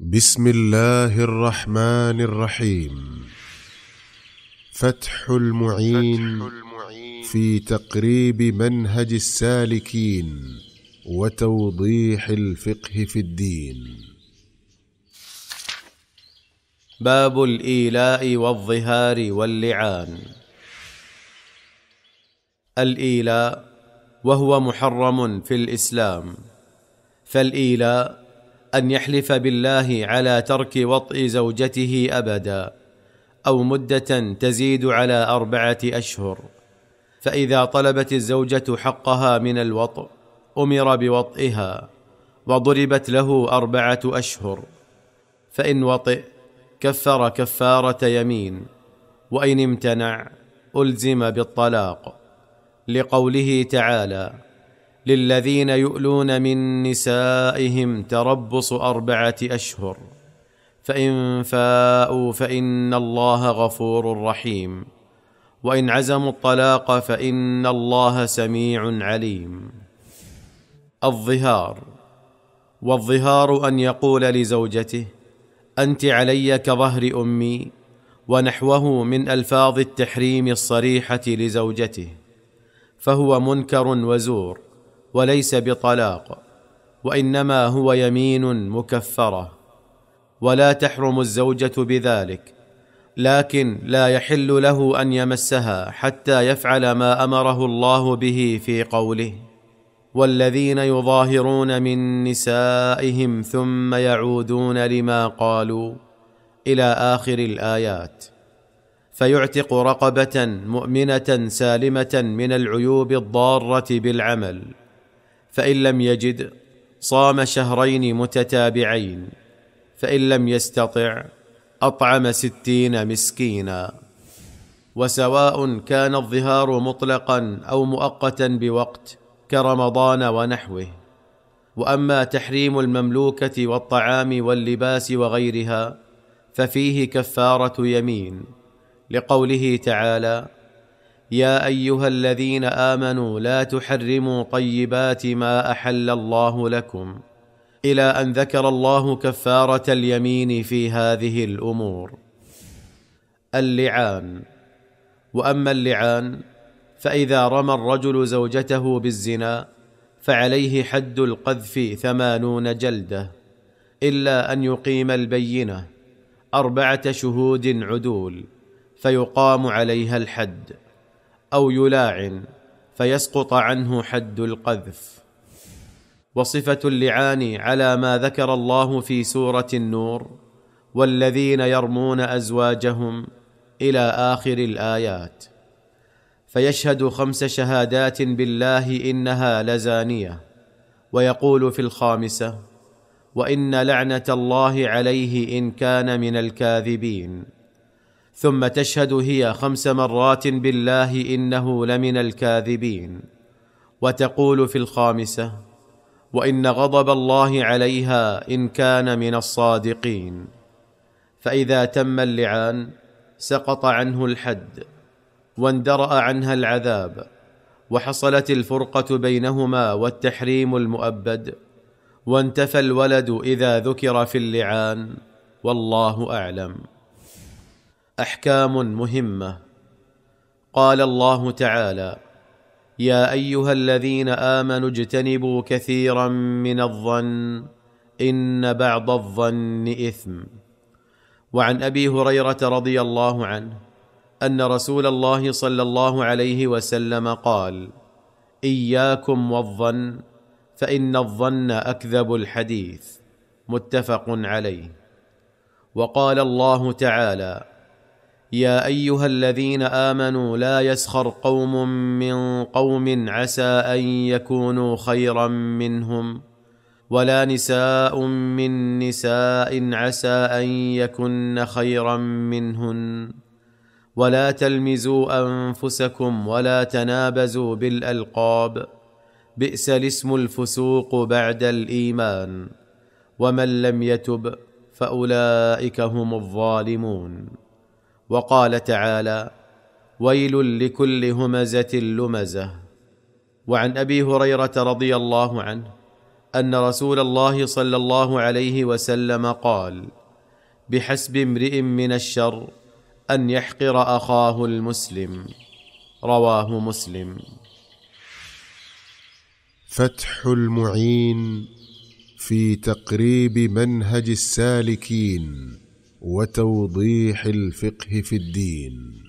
بسم الله الرحمن الرحيم فتح المعين, في تقريب منهج السالكين وتوضيح الفقه في الدين باب الايلاء والظهار واللعان الايلاء وهو محرم في الاسلام فالايلاء ان يحلف بالله على ترك وطء زوجته ابدا او مده تزيد على اربعه اشهر فاذا طلبت الزوجه حقها من الوطء امر بوطئها وضربت له اربعه اشهر فان وطئ كفر كفاره يمين وان امتنع الزم بالطلاق لقوله تعالى للذين يؤلون من نسائهم تربص اربعه اشهر فان فاءوا فان الله غفور رحيم وان عزموا الطلاق فان الله سميع عليم الظهار والظهار ان يقول لزوجته انت علي كظهر امي ونحوه من الفاظ التحريم الصريحه لزوجته فهو منكر وزور وليس بطلاق وانما هو يمين مكفره ولا تحرم الزوجه بذلك لكن لا يحل له ان يمسها حتى يفعل ما امره الله به في قوله والذين يظاهرون من نسائهم ثم يعودون لما قالوا الى اخر الايات فيعتق رقبه مؤمنه سالمه من العيوب الضاره بالعمل فان لم يجد صام شهرين متتابعين فان لم يستطع اطعم ستين مسكينا وسواء كان الظهار مطلقا او مؤقتا بوقت كرمضان ونحوه واما تحريم المملوكه والطعام واللباس وغيرها ففيه كفاره يمين لقوله تعالى يا ايها الذين امنوا لا تحرموا طيبات ما احل الله لكم الى ان ذكر الله كفاره اليمين في هذه الامور اللعان واما اللعان فاذا رمى الرجل زوجته بالزنا فعليه حد القذف ثمانون جلده الا ان يقيم البينه اربعه شهود عدول فيقام عليها الحد او يلاعن فيسقط عنه حد القذف وصفه اللعان على ما ذكر الله في سوره النور والذين يرمون ازواجهم الى اخر الايات فيشهد خمس شهادات بالله انها لزانيه ويقول في الخامسه وان لعنه الله عليه ان كان من الكاذبين ثم تشهد هي خمس مرات بالله انه لمن الكاذبين وتقول في الخامسه وان غضب الله عليها ان كان من الصادقين فاذا تم اللعان سقط عنه الحد واندرا عنها العذاب وحصلت الفرقه بينهما والتحريم المؤبد وانتفى الولد اذا ذكر في اللعان والله اعلم احكام مهمه قال الله تعالى يا ايها الذين امنوا اجتنبوا كثيرا من الظن ان بعض الظن اثم وعن ابي هريره رضي الله عنه ان رسول الله صلى الله عليه وسلم قال اياكم والظن فان الظن اكذب الحديث متفق عليه وقال الله تعالى يا ايها الذين امنوا لا يسخر قوم من قوم عسى ان يكونوا خيرا منهم ولا نساء من نساء عسى ان يكن خيرا منهن ولا تلمزوا انفسكم ولا تنابزوا بالالقاب بئس الاسم الفسوق بعد الايمان ومن لم يتب فاولئك هم الظالمون وقال تعالى ويل لكل همزه لمزه وعن ابي هريره رضي الله عنه ان رسول الله صلى الله عليه وسلم قال بحسب امرئ من الشر ان يحقر اخاه المسلم رواه مسلم فتح المعين في تقريب منهج السالكين وتوضيح الفقه في الدين